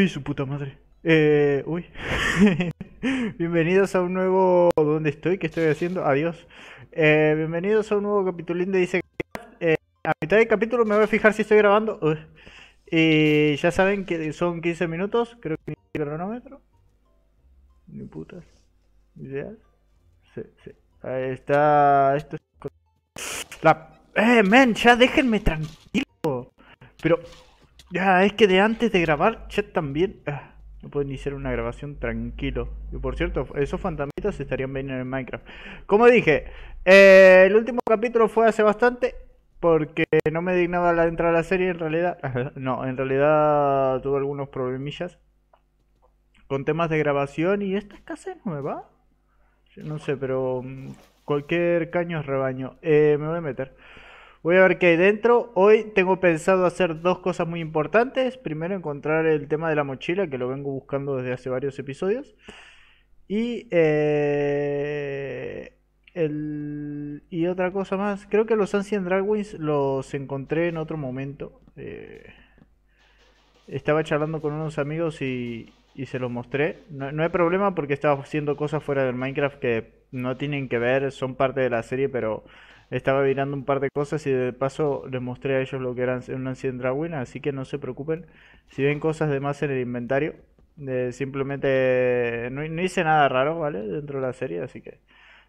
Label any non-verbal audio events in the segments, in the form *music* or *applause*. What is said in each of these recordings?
Uy, su puta madre. Eh, uy. *laughs* bienvenidos a un nuevo... ¿Dónde estoy? ¿Qué estoy haciendo? Adiós. Eh, bienvenidos a un nuevo capitulín de Dice... Eh, a mitad del capítulo me voy a fijar si estoy grabando. Y ya saben que son 15 minutos. Creo que mi cronómetro. Ni putas. ¿Ideas? Sí, sí. Ahí está... Esto es... La... Eh, men, ya déjenme tranquilo. Pero... Ya, es que de antes de grabar, chat también. Ah, no puedo iniciar una grabación tranquilo. Y por cierto, esos fantasmitas estarían bien en el Minecraft. Como dije, eh, el último capítulo fue hace bastante. Porque no me dignaba la entrada a la serie en realidad. *laughs* No, en realidad tuve algunos problemillas. Con temas de grabación y esta es casa nueva. No sé, pero mm, cualquier caño es rebaño. Eh, me voy a meter. Voy a ver qué hay dentro. Hoy tengo pensado hacer dos cosas muy importantes. Primero, encontrar el tema de la mochila, que lo vengo buscando desde hace varios episodios. Y, eh, el, y otra cosa más. Creo que los Ancient Dragwings los encontré en otro momento. Eh, estaba charlando con unos amigos y, y se los mostré. No, no hay problema porque estaba haciendo cosas fuera del Minecraft que no tienen que ver, son parte de la serie, pero estaba mirando un par de cosas y de paso les mostré a ellos lo que eran una Ancient así que no se preocupen. Si ven cosas de más en el inventario, simplemente no, hice nada raro, ¿vale? Dentro de la serie, así que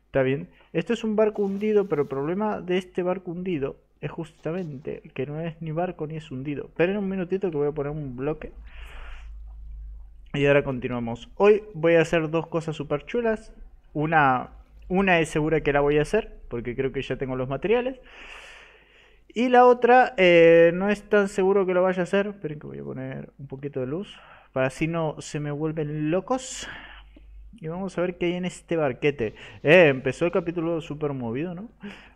está bien. Esto es un barco hundido, pero el problema de este barco hundido es justamente que no es ni barco ni es hundido. Pero en un minutito que voy a poner un bloque. Y ahora continuamos. Hoy voy a hacer dos cosas super chulas. Una, una es segura que la voy a hacer porque creo que ya tengo los materiales. Y la otra, eh, no es tan seguro que lo vaya a hacer. Esperen que voy a poner un poquito de luz. Para así no se me vuelven locos. Y vamos a ver qué hay en este barquete. Eh, empezó el capítulo súper movido, ¿no?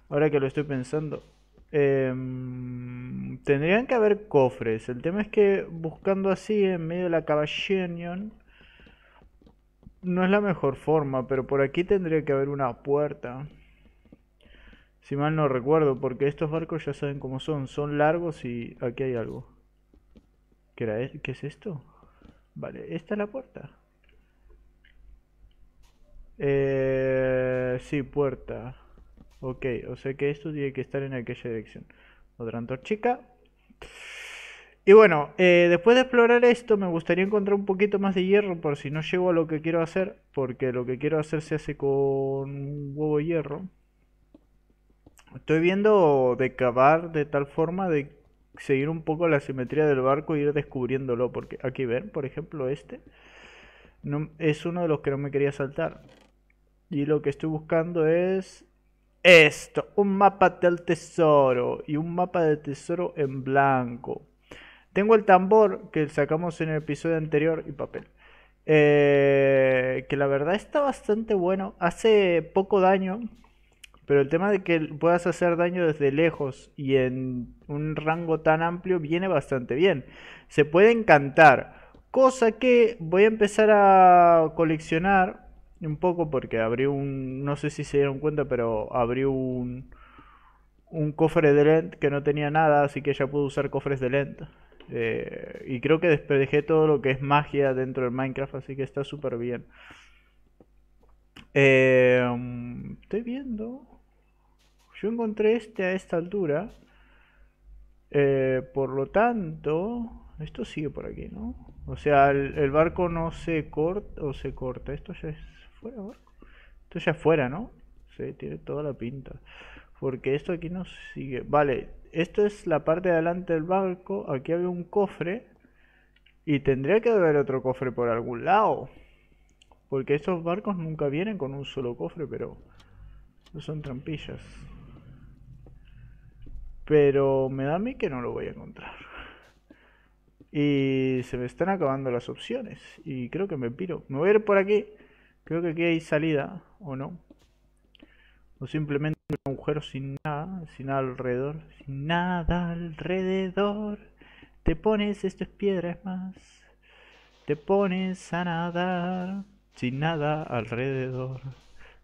Ahora que lo estoy pensando. Em, tendrían que haber cofres. El tema es que buscando así en medio de la caballerion no es la mejor forma, pero por aquí tendría que haber una puerta. Si mal no recuerdo, porque estos barcos ya saben cómo son. Son largos y aquí hay algo. ¿Qué, e-, es esto? Vale, esta es la puerta. Eh, sí, puerta. Ok, o sea que esto tiene que estar en aquella dirección. Otra antorchica. Y bueno, eh, después de explorar esto, me gustaría encontrar un poquito más de hierro por si no llego a lo que quiero hacer, porque lo que quiero hacer se hace con un huevo de hierro. Estoy viendo de cavar de tal forma de seguir un poco la simetría del barco e ir descubriéndolo. Porque aquí ven, por ejemplo, este no, es uno de los que no me quería saltar. Y lo que estoy buscando es esto, un mapa del tesoro y un mapa del tesoro en blanco. Tengo el tambor que sacamos en el episodio anterior y papel. Eh, que la verdad está bastante bueno. Hace poco daño, pero el tema de que puedas hacer daño desde lejos y en un rango tan amplio viene bastante bien. Se puede encantar. Cosa que voy a empezar a coleccionar un poco porque abrí un... No sé si se dieron cuenta, pero abrí un... Un cofre de lente que no tenía nada, así que ya puedo usar cofres de lente. Eh, y creo que despedejé todo lo que es magia dentro del Minecraft, así que está súper bien. Eh, mm, estoy viendo. Yo encontré este a esta altura. Eh, por lo tanto, esto sigue por aquí, ¿no? O sea, el, barco no se corta o se corta. Esto ya es fuera Esto ya fuera, ¿no? Sí, tiene toda la pinta. Porque esto aquí no sigue. Vale, esto es la parte de adelante del barco. Aquí había un cofre. Y tendría que haber otro cofre por algún lado. Porque estos barcos nunca vienen con un solo cofre, pero No son trampillas. Pero me da a mí que no lo voy a encontrar. Y se me están acabando las opciones. Y creo que me piro. Me voy a ir por aquí. Creo que aquí hay salida, ¿o no? O simplemente un agujero sin nada, sin nada alrededor. Sin nada alrededor. Te pones estas piedras más. Te pones a nadar. Sin nada alrededor.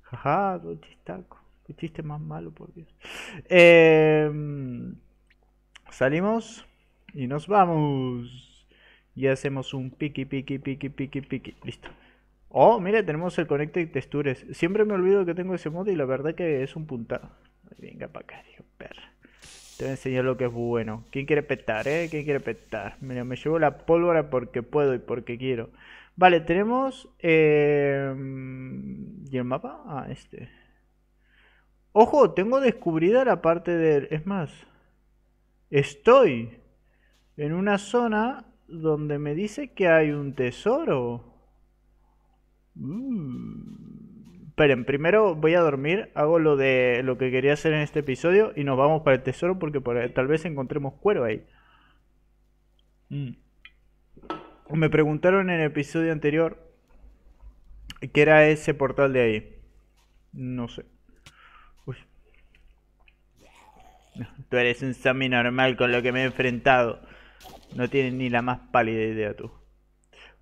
Jaja, ja, Qué chiste más malo, por Dios. Em, salimos y nos vamos. Y hacemos un piqui, piqui, piqui, piqui, piqui. Listo. Oh, mira, tenemos el y Textures. Siempre me olvido que tengo ese mod y la verdad que es un puntado. Venga para acá, Te voy a enseñar lo que es bueno. ¿Quién quiere petar, eh? ¿Quién quiere petar? Mira, me llevo la pólvora porque puedo y porque quiero. Vale, tenemos... Em, ¿Y el mapa? Ah, este. Ojo, tengo descubrida la parte de, Es más, estoy en una zona donde me dice que hay un tesoro. Mm. Esperen, primero voy a dormir, hago lo de lo que quería hacer en este episodio y nos vamos para el tesoro porque tal vez encontremos cuero ahí. Mm. Me preguntaron en el episodio anterior qué era ese portal de ahí. No sé. Tú eres un zombie normal con lo que me he enfrentado. No tienes ni la más pálida idea tú.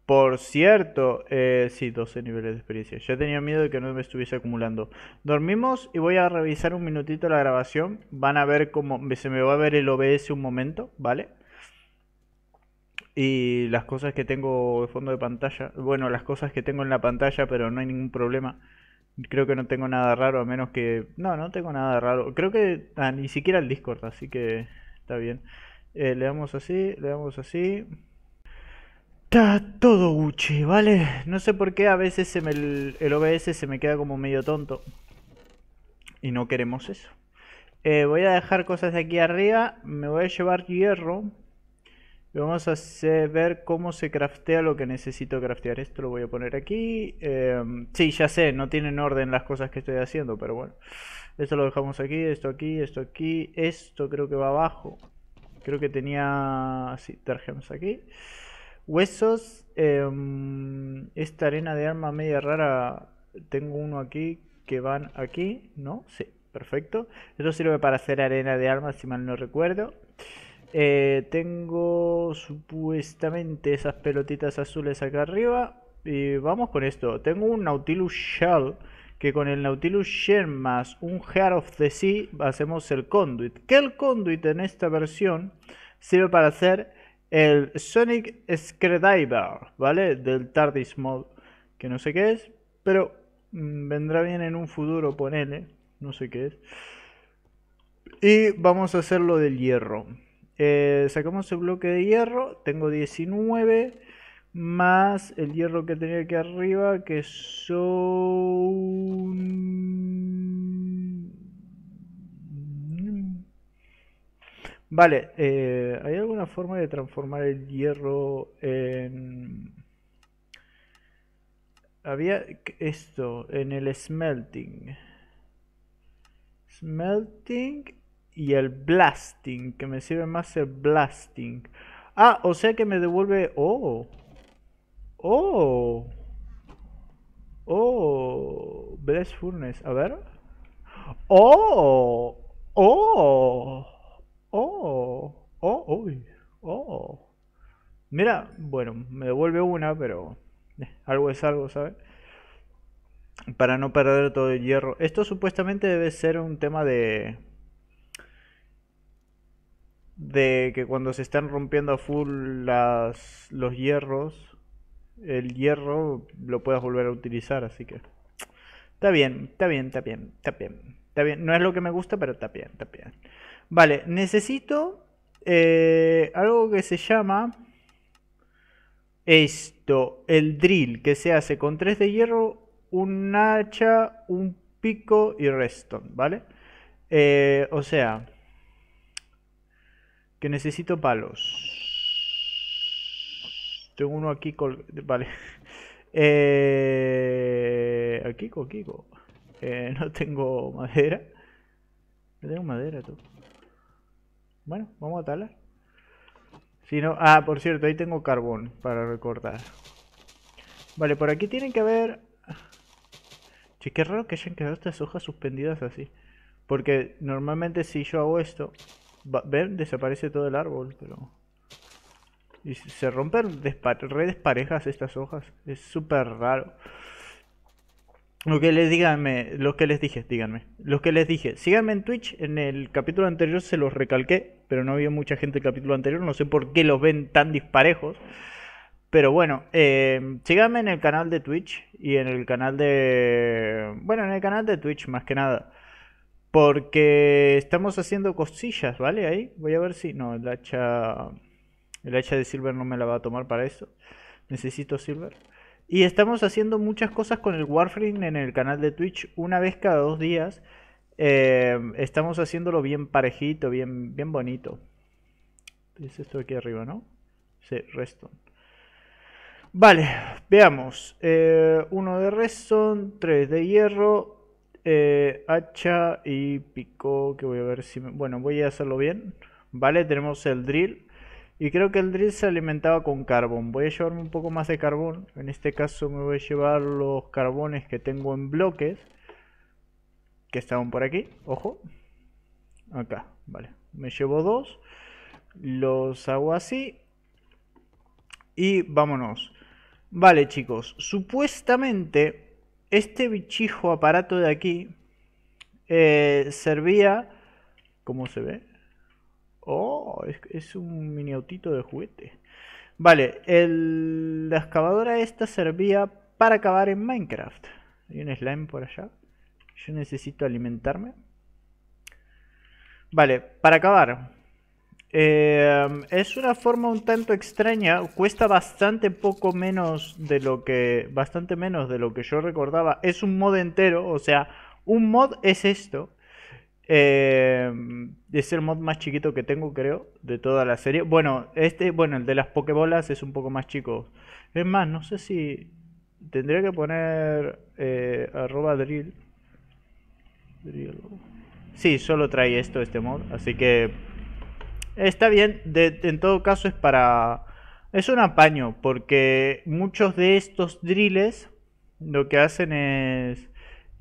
Por cierto, eh, sí, 12 niveles de experiencia. Yo tenía miedo de que no me estuviese acumulando. Dormimos y voy a revisar un minutito la grabación. Van a ver cómo se me va a ver el OBS un momento, ¿vale? Y las cosas que tengo de fondo de pantalla. Bueno, las cosas que tengo en la pantalla, pero no hay ningún problema. Creo que no tengo nada raro, a menos que... No, no tengo nada raro. Creo que ah, ni siquiera el Discord, así que está bien. Eh, le damos así, le damos así. Está todo uchi, ¿vale? No sé por qué a veces el, OBS se me queda como medio tonto. Y no queremos eso. Eh, voy a dejar cosas de aquí arriba. Me voy a llevar hierro. Vamos a ver cómo se craftea lo que necesito craftear. Esto lo voy a poner aquí. Em, sí, ya sé, no tienen orden las cosas que estoy haciendo, pero bueno. Esto lo dejamos aquí, esto aquí, esto aquí. Esto creo que va abajo. Creo que tenía... Sí, terjemos aquí. Huesos. Em, esta arena de arma media rara. Tengo uno aquí que van aquí, ¿no? Sí, perfecto. Esto sirve para hacer arena de armas, si mal no recuerdo. Eh, tengo supuestamente esas pelotitas azules acá arriba. Y vamos con esto. Tengo un Nautilus Shell. Que con el Nautilus Shell más un Heart of the Sea hacemos el Conduit. Que el Conduit en esta versión sirve para hacer el Sonic Skrediver, ¿vale? Del TARDIS mod. Que no sé qué es. Pero mm, vendrá bien en un futuro, ponele. No sé qué es. Y vamos a hacerlo del hierro. Eh, sacamos el bloque de hierro, tengo 19 más el hierro que tenía aquí arriba, que son... Vale, eh, ¿hay alguna forma de transformar el hierro en... Había esto, en el smelting. Smelting y el blasting, que me sirve más el blasting. Ah, o sea que me devuelve... Oh. Oh. Oh. blast Furnace. A ver. Oh. Oh. Oh. Oh. Uy. Oh. Mira, bueno, me devuelve una, pero eh, algo es algo, ¿sabes? Para no perder todo el hierro. Esto supuestamente debe ser un tema de de que cuando se están rompiendo a full las, los hierros, el hierro lo puedas volver a utilizar, así que está bien, está bien, está bien, está bien, está bien. No es lo que me gusta, pero está bien, está bien. Vale, necesito eh, algo que se llama esto, el drill, que se hace con tres de hierro, un hacha, un pico y redstone, ¿vale? Eh, o sea, que necesito palos. Tengo uno aquí Vale. *laughs* Eh... Aquí, Kiko, eh, no tengo madera. No tengo madera, tú. Bueno, vamos a talar. Si no... Ah, por cierto, ahí tengo carbón para recortar. Vale, por aquí tienen que haber... Che, qué raro que hayan quedado estas hojas suspendidas así. Porque normalmente si yo hago esto... Ven, desaparece todo el árbol, pero... Y se rompen redes parejas estas hojas. Es súper raro. Lo que les díganme, lo que les dije, díganme. Los que les dije, síganme en Twitch, en el capítulo anterior se los recalqué, pero no había mucha gente el capítulo anterior, no sé por qué los ven tan disparejos. Pero bueno, eh, síganme en el canal de Twitch y en el canal de... Bueno, en el canal de Twitch más que nada. Porque estamos haciendo cosillas, ¿vale? Ahí voy a ver si... No, el hacha... El hacha de Silver no me la va a tomar para eso. Necesito Silver. Y estamos haciendo muchas cosas con el Warframe en el canal de Twitch una vez cada dos días. Eh, estamos haciéndolo bien parejito, bien, bien bonito. Es esto aquí arriba, ¿no? Sí, Reston. Vale, veamos. Eh, uno de Reston, tres de hierro, eh, hacha y pico, que voy a ver si... Me... Bueno, voy a hacerlo bien. Vale, tenemos el drill. Y creo que el drill se alimentaba con carbón. Voy a llevarme un poco más de carbón. En este caso me voy a llevar los carbones que tengo en bloques. Que estaban por aquí. Ojo. Acá. Vale. Me llevo dos. Los hago así. Y vámonos. Vale chicos. Supuestamente este bichijo aparato de aquí eh, servía, ¿cómo se ve? Oh, es, un mini autito de juguete. Vale, la excavadora esta servía para cavar en Minecraft. Hay un slime por allá. Yo necesito alimentarme. Vale, para acabar, Em, es una forma un tanto extraña, cuesta bastante poco menos de lo que bastante menos de lo que yo recordaba. Es un mod entero, o sea, un mod es esto. Em, es el mod más chiquito que tengo, creo, de toda la serie. Bueno, este, bueno, el de las pokebolas es un poco más chico. Es más, no sé si tendría que poner eh, arroba drill. Sí, solo trae esto este mod, así que Está bien, en todo caso es para... Es un apaño, porque muchos de estos drills lo que hacen es,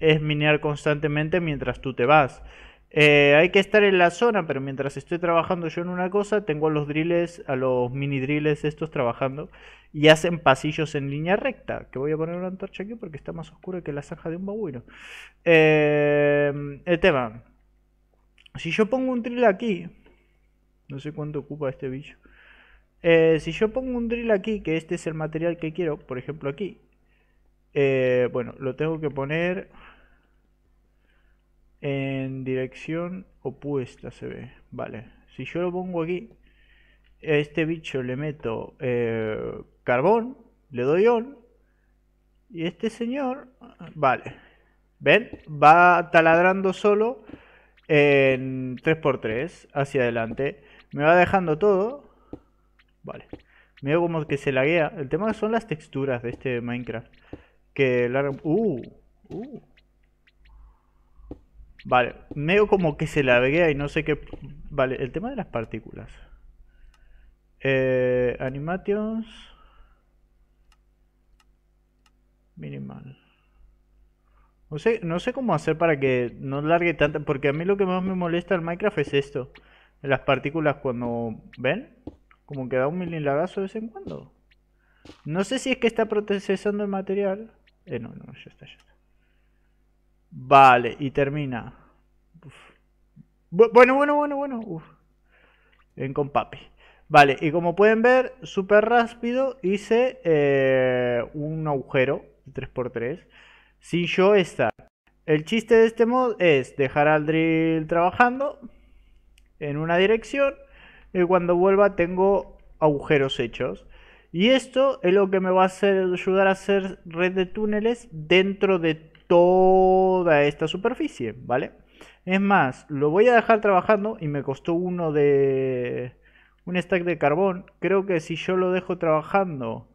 es minear constantemente mientras tú te vas. Eh, hay que estar en la zona, pero mientras estoy trabajando yo en una cosa, tengo a los drills, a los mini drills estos trabajando y hacen pasillos en línea recta. Que voy a poner una antorcha aquí porque está más oscura que la zanja de un babuino. Eh, el tema: si yo pongo un drill aquí, no sé cuánto ocupa este bicho. Eh, si yo pongo un drill aquí, que este es el material que quiero, por ejemplo aquí. Eh, bueno, lo tengo que poner en dirección opuesta, se ve. Vale, si yo lo pongo aquí, a este bicho le meto eh, carbón, le doy on. Y este señor, vale, ven, va taladrando solo en 3x3 hacia adelante. Me va dejando todo. Vale. Me como que se laguea. El tema son las texturas de este Minecraft. Que larga... Uh, uh, Vale, me veo como que se laguea y no sé qué... Vale, el tema de las partículas. Eh, animations. Minimal. No sé, no sé cómo hacer para que no largue tanto. Porque a mí lo que más me molesta el Minecraft es esto las partículas cuando ven, como que da un mililagazo de vez en cuando. No sé si es que está procesando el material. Eh, no, no, ya está, ya Vale, y termina. Bueno, bueno, bueno, bueno. en Ven con papi. Vale, y como pueden ver, súper rápido hice eh, un agujero de 3x3 sin yo estar. El chiste de este mod es dejar al drill trabajando en una dirección y cuando vuelva tengo agujeros hechos. Y esto es lo que me va a hacer, ayudar a hacer red de túneles dentro de toda esta superficie, ¿vale? Es más, lo voy a dejar trabajando y me costó uno de... un stack de carbón. Creo que si yo lo dejo trabajando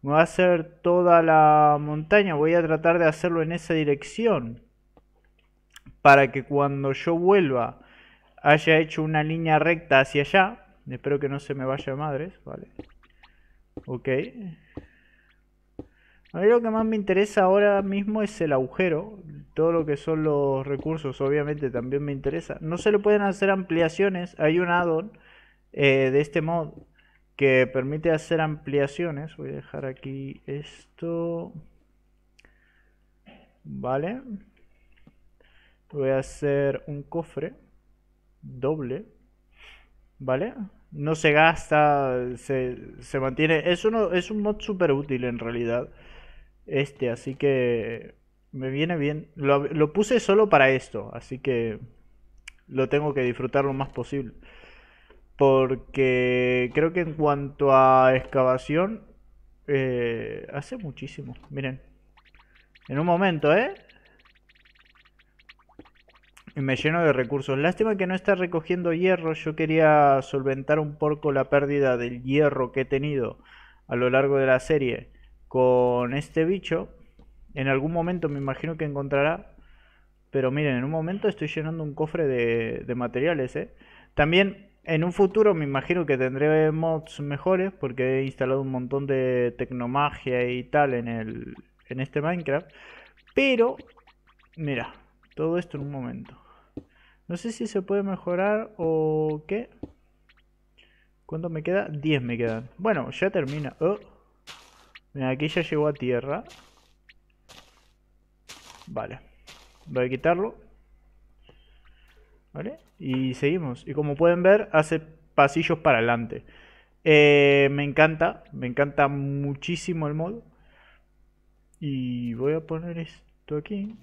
me va a hacer toda la montaña. Voy a tratar de hacerlo en esa dirección. Para que cuando yo vuelva haya hecho una línea recta hacia allá. Espero que no se me vaya madres, ¿vale? Ok. A mí lo que más me interesa ahora mismo es el agujero. Todo lo que son los recursos, obviamente, también me interesa. No se le pueden hacer ampliaciones. Hay un addon eh, de este mod que permite hacer ampliaciones. Voy a dejar aquí esto. Vale. Voy a hacer un cofre doble, ¿vale? No se gasta, se, mantiene. Es, uno, es un mod súper útil en realidad, este, así que me viene bien. Lo, puse solo para esto, así que lo tengo que disfrutar lo más posible. Porque creo que en cuanto a excavación, eh, hace muchísimo. Miren, en un momento, ¿eh? Y me lleno de recursos. Lástima que no está recogiendo hierro. Yo quería solventar un poco la pérdida del hierro que he tenido a lo largo de la serie con este bicho. En algún momento me imagino que encontrará. Pero miren, en un momento estoy llenando un cofre de, materiales. ¿eh? También en un futuro me imagino que tendré mods mejores. Porque he instalado un montón de tecnomagia y tal en, el, en este Minecraft. Pero, mira, todo esto en un momento. No sé si se puede mejorar o qué. ¿Cuánto me queda? 10 me quedan. Bueno, ya termina. Oh. aquí ya llegó a tierra. Vale. Voy a quitarlo. ¿Vale? Y seguimos. Y como pueden ver, hace pasillos para adelante. Eh, me encanta. Me encanta muchísimo el modo. Y voy a poner esto aquí.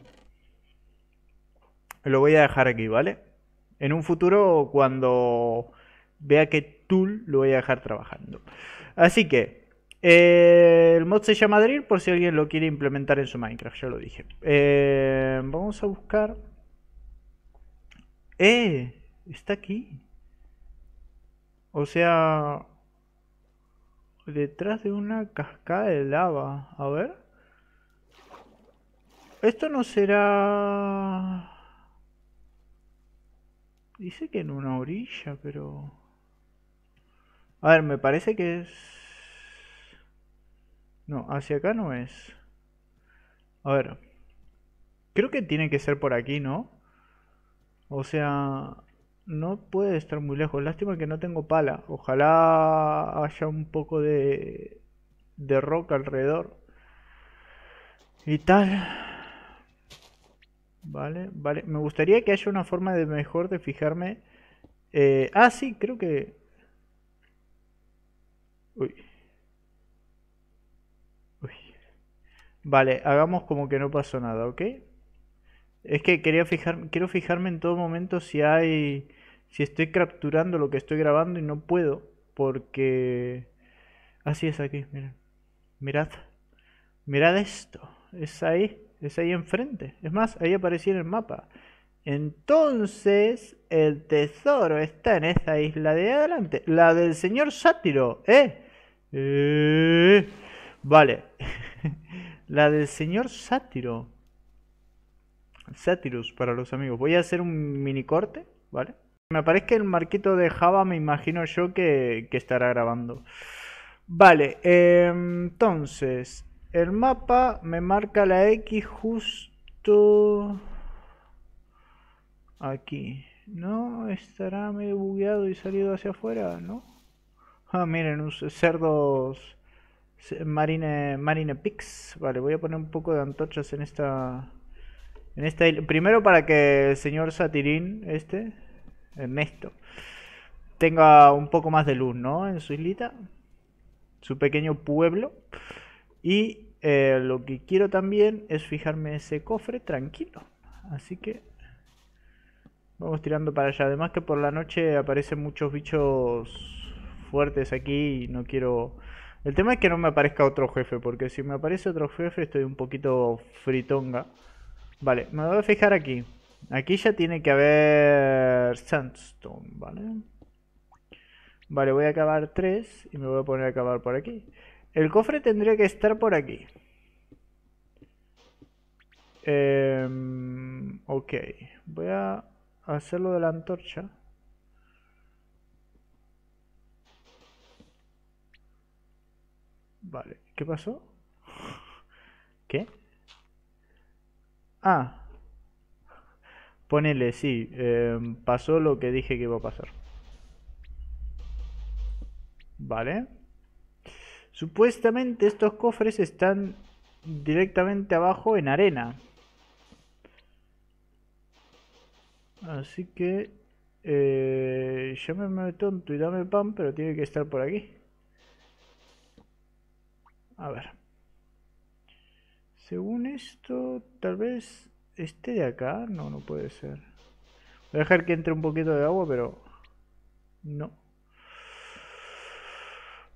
Lo voy a dejar aquí, ¿vale? En un futuro, cuando vea que Tool, lo voy a dejar trabajando. Así que, eh, el mod se llama Drill por si alguien lo quiere implementar en su Minecraft, ya lo dije. Eh, vamos a buscar... ¡Eh! Está aquí. O sea... Detrás de una cascada de lava. A ver. Esto no será... Dice que en una orilla, pero... A ver, me parece que es... No, hacia acá no es. A ver. Creo que tiene que ser por aquí, ¿no? O sea, no puede estar muy lejos. Lástima que no tengo pala. Ojalá haya un poco de, de roca alrededor. Y tal. Vale, vale. Me gustaría que haya una forma de mejor de fijarme. Eh, ah, sí, creo que. Uy. Uy. Vale, hagamos como que no pasó nada, ¿ok? Es que quería fijar, quiero fijarme en todo momento si hay. Si estoy capturando lo que estoy grabando y no puedo. Porque. Así es aquí, Mirad. Mirad esto. Es ahí es ahí enfrente. Es más, ahí aparecía en el mapa. Entonces, el tesoro está en esa isla de adelante, la del señor sátiro, ¿eh? eh vale, *laughs* la del señor sátiro. Sátiros para los amigos. Voy a hacer un mini corte, ¿vale? Me parece que el marquito de Java, me imagino yo que, estará grabando. Vale, eh, entonces, el mapa me marca la X justo aquí. ¿No? ¿Estará medio bugueado y salido hacia afuera? ¿No? Ah, miren, un cerdos marine, marine Vale, voy a poner un poco de antorchas en esta... En esta primero para que el señor Satirín, este, Ernesto, tenga un poco más de luz, ¿no? En su islita, su pequeño pueblo. Y eh, lo que quiero también es fijarme ese cofre tranquilo. Así que vamos tirando para allá. Además que por la noche aparecen muchos bichos fuertes aquí y no quiero... El tema es que no me aparezca otro jefe, porque si me aparece otro jefe estoy un poquito fritonga. Vale, me voy a fijar aquí. Aquí ya tiene que haber sandstone, ¿vale? Vale, voy a acabar tres y me voy a poner a acabar por aquí. El cofre tendría que estar por aquí. Em, ok. Voy a hacerlo de la antorcha. Vale. ¿Qué pasó? ¿Qué? Ah. Ponele, sí. Em, pasó lo que dije que iba a pasar. Vale. Supuestamente estos cofres están directamente abajo en arena. Así que... Eh, me tonto y dame pan, pero tiene que estar por aquí. A ver. Según esto, tal vez esté de acá. No, no puede ser. Voy a dejar que entre un poquito de agua, pero... No.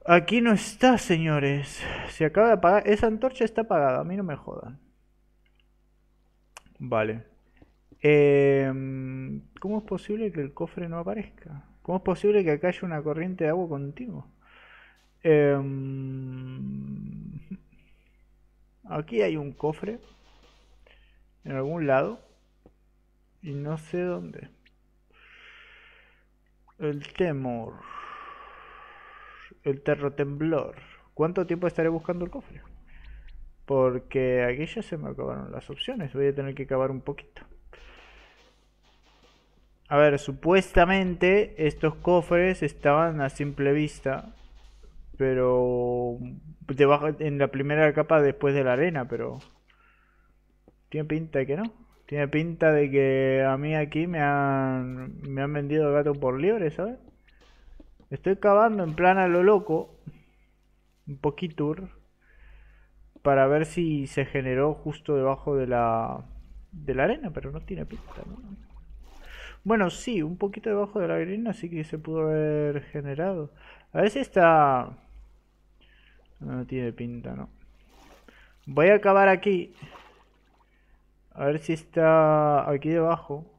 Aquí no está, señores. Se acaba de apagar. Esa antorcha está apagada. A mí no me jodan. Vale. Em, ¿Cómo es posible que el cofre no aparezca? ¿Cómo es posible que acá haya una corriente de agua contigo? Em, aquí hay un cofre. En algún lado. Y no sé dónde. El temor el terro temblor ¿Cuánto tiempo estaré buscando el cofre? Porque aquí ya se me acabaron las opciones. Voy a tener que cavar un poquito. A ver, supuestamente estos cofres estaban a simple vista. Pero... Debajo, en la primera capa después de la arena, pero... Tiene pinta de que no. Tiene pinta de que a mí aquí me han, me han vendido gato por liebre, ¿sabes? Estoy cavando en plan a lo loco. Un poquito. Para ver si se generó justo debajo de la, de la arena. Pero no tiene pinta. Bueno, sí, un poquito debajo de la arena. Así que se pudo haber generado. A ver si está... No, tiene pinta, ¿no? Voy a acabar aquí. A ver si está aquí debajo.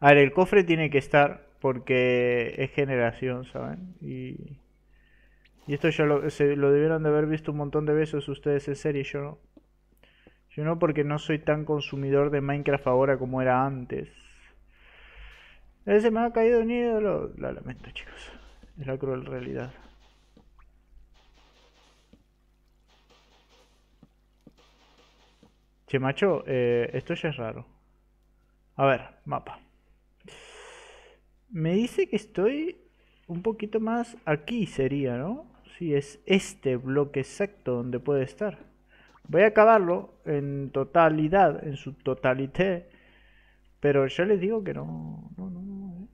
A ver, el cofre tiene que estar porque es generación, ¿saben? Y, esto ya lo, debieron de haber visto un montón de veces ustedes en serie, yo no. Yo no porque no soy tan consumidor de Minecraft ahora como era antes. Ese eh, me ha caído un ídolo. Lo lamento, chicos. Es la cruel realidad. Che, macho, eh, esto ya es raro. A ver, mapa. Me dice que estoy un poquito más aquí sería, ¿no? si es este bloque exacto donde puede estar. Voy a acabarlo en totalidad, en su totalité Pero ya les digo que no... No, no, ¿eh?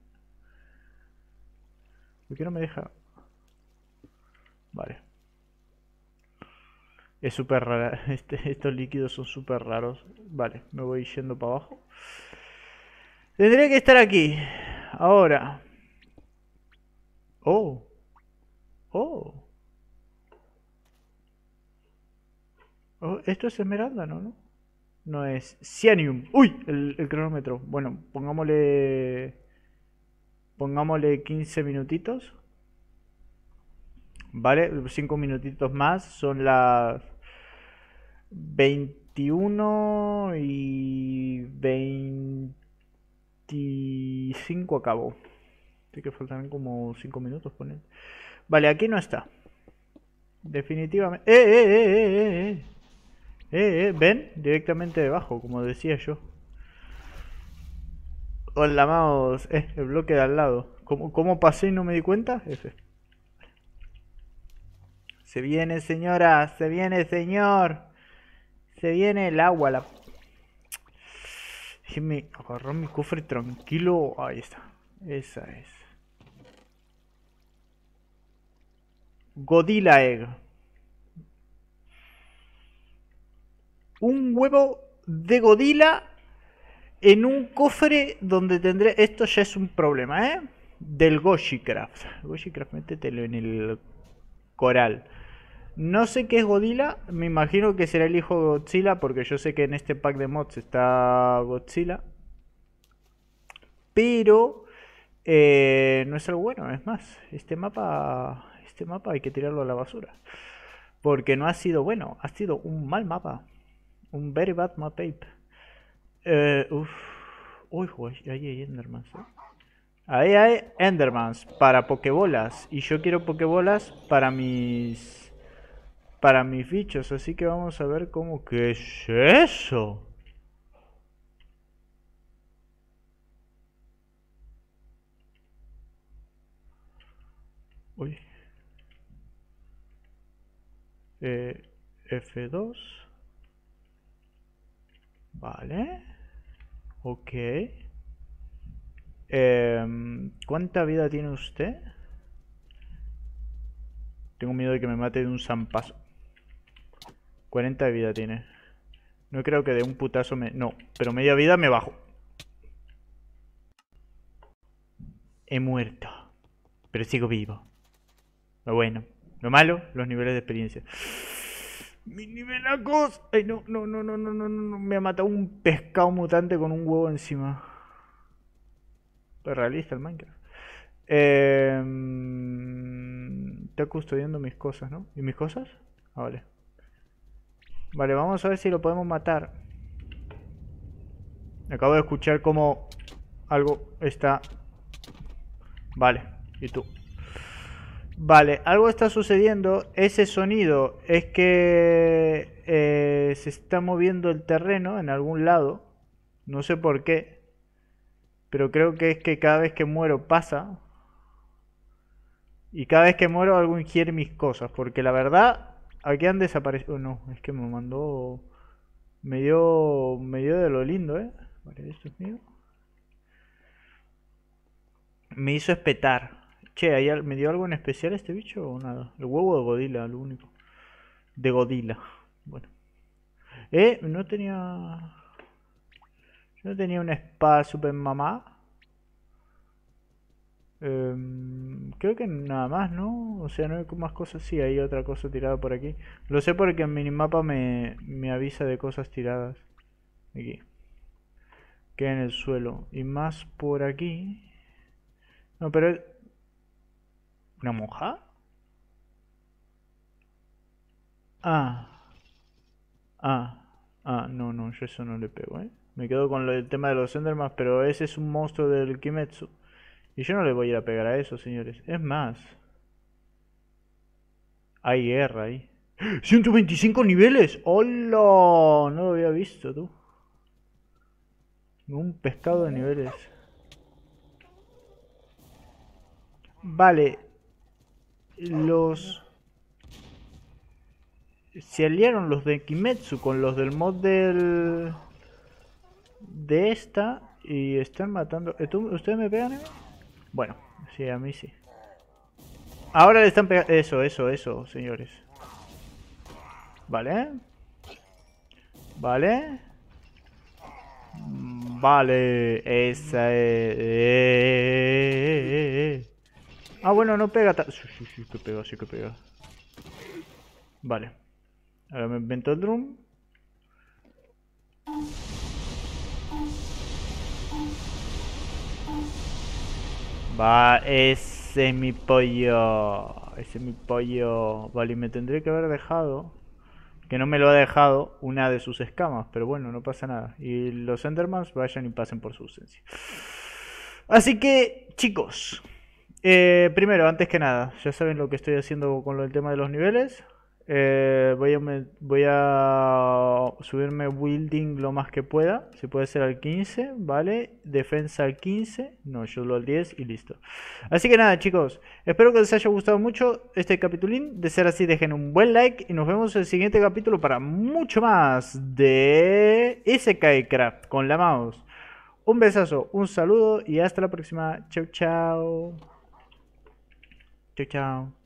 ¿Por qué no me deja? Vale. Es súper rara *laughs* este, estos líquidos son súper raros. Vale, me voy yendo para abajo. Tendría que estar aquí. Ahora. Oh. oh. Oh. esto es esmeralda, ¿no? ¿no? es cianium. ¡Uy! El, el, cronómetro. Bueno, pongámosle... Pongámosle 15 minutitos. ¿Vale? 5 minutitos más. Son las 21 y 20 cinco acabó. Así que faltan como cinco minutos, poner Vale, aquí no está. Definitivamente. ¡Eh eh eh, ¡Eh, eh, eh, eh, eh! Eh, ven directamente debajo, como decía yo. Hola, maos Eh, el bloque de al lado. ¿Cómo, cómo pasé y no me di cuenta? Se viene, señora. Se viene, señor. Se viene el agua, la Déjeme agarró mi cofre tranquilo. Ahí está. Esa es. Godila Egg. Un huevo de Godila en un cofre donde tendré... Esto ya es un problema, ¿eh? Del Goshicraft. Goshicraft, métetelo en el coral. No sé qué es Godzilla. me imagino que será el hijo de Godzilla, porque yo sé que en este pack de mods está Godzilla. Pero eh, no es algo bueno, es más, este mapa, este mapa hay que tirarlo a la basura. Porque no ha sido bueno, ha sido un mal mapa. Un very bad map eh, Uy, ahí hay Endermans. ¿eh? Ahí hay Endermans para Pokébolas. Y yo quiero Pokébolas para mis para mis fichas, Así que vamos a ver cómo que es eso. Uy. Eh, F2. Vale. Ok. Eh, ¿Cuánta vida tiene usted? Tengo miedo de que me mate de un zampazo. 40 de vida tiene. No creo que de un putazo me... No, pero media vida me bajo. He muerto. Pero sigo vivo. Lo bueno. Lo malo, los niveles de experiencia. Mi nivel acoso. Ay, no, no, no, no, no, no, no. Me ha matado un pescado mutante con un huevo encima. Pero realista el Minecraft. Em, está custodiando mis cosas, ¿no? ¿Y mis cosas? Ah, vale. Vale, vamos a ver si lo podemos matar. Acabo de escuchar como algo está... Vale, ¿y tú? Vale, algo está sucediendo. Ese sonido es que eh, se está moviendo el terreno en algún lado. No sé por qué. Pero creo que es que cada vez que muero pasa. Y cada vez que muero algo ingiere mis cosas. Porque la verdad Aquí han desaparecido. Oh, no, es que me mandó. Me dio. Me dio de lo lindo, ¿eh? Vale, esto es mío. Me hizo espetar. Che, ¿me dio algo en especial este bicho o nada? El huevo de Godila, lo único. De Godila. Bueno. Eh, no tenía. no tenía una espada super mamá. Em, creo que nada más, ¿no? O sea, no hay más cosas. Sí, hay otra cosa tirada por aquí. Lo sé porque en minimapa me, me avisa de cosas tiradas. Aquí. que en el suelo. Y más por aquí. No, pero... ¿Una monja? Ah. Ah. Ah, no, no, yo eso no le pego, ¿eh? Me quedo con el tema de los endermas pero ese es un monstruo del Kimetsu. Y yo no le voy a ir a pegar a eso, señores. Es más, hay guerra ahí. ¡125 niveles! ¡Hola! No lo había visto, tú. Un pescado de niveles. Vale. Los... Se aliaron los de Kimetsu con los del mod del... De esta. Y están matando... ¿Ustedes me pegan, bueno, sí, a mí sí. Ahora le están pegando... Eso, eso, eso, señores. Vale. Vale. Vale. Esa es... ah, bueno, no pega... tan... Sí, sí, sí, que pega, sí que pega. Vale. Ahora me invento el drum. Va, ese es mi pollo. Ese es mi pollo. Vale, me tendré que haber dejado. Que no me lo ha dejado una de sus escamas. Pero bueno, no pasa nada. Y los Endermans vayan y pasen por su ausencia. Así que, chicos. Eh, primero, antes que nada, ya saben lo que estoy haciendo con el tema de los niveles. Eh, voy, a, subirme building lo más que pueda. Si puede ser al 15, ¿vale? Defensa al 15. No, yo lo al 10 y listo. Así que nada, chicos. Espero que les haya gustado mucho este capitulín. De ser así, dejen un buen like. Y nos vemos en el siguiente capítulo para mucho más de SkyCraft con la mouse. Un besazo, un saludo y hasta la próxima. chao chao Chau, chau.